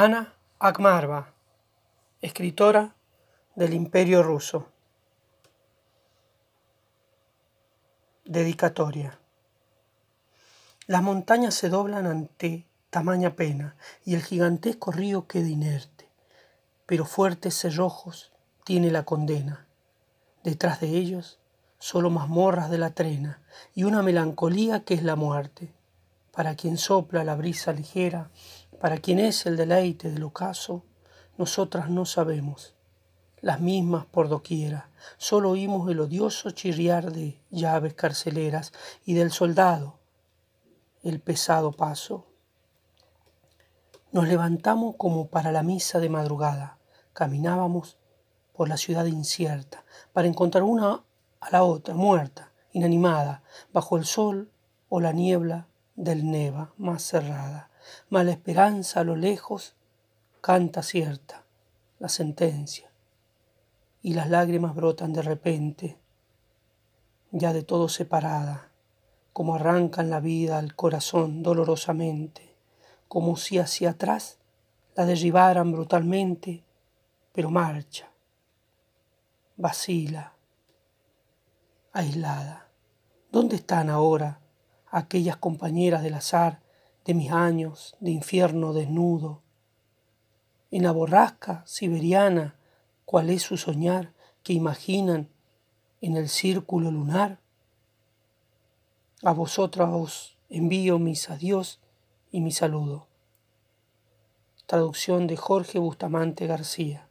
Ana Akmarva, escritora del Imperio Ruso. Dedicatoria. Las montañas se doblan ante tamaña pena y el gigantesco río queda inerte, pero fuertes cerrojos tiene la condena. Detrás de ellos, solo mazmorras de la trena y una melancolía que es la muerte para quien sopla la brisa ligera, para quien es el deleite del ocaso, nosotras no sabemos, las mismas por doquiera, solo oímos el odioso chirriar de llaves carceleras y del soldado el pesado paso. Nos levantamos como para la misa de madrugada, caminábamos por la ciudad incierta, para encontrar una a la otra, muerta, inanimada, bajo el sol o la niebla del Neva más cerrada. Mala esperanza a lo lejos canta cierta la sentencia y las lágrimas brotan de repente, ya de todo separada, como arrancan la vida al corazón dolorosamente, como si hacia atrás la derribaran brutalmente, pero marcha, vacila, aislada. ¿Dónde están ahora? aquellas compañeras del azar de mis años de infierno desnudo. En la borrasca siberiana, cuál es su soñar que imaginan en el círculo lunar. A vosotras os envío mis adiós y mi saludo. Traducción de Jorge Bustamante García.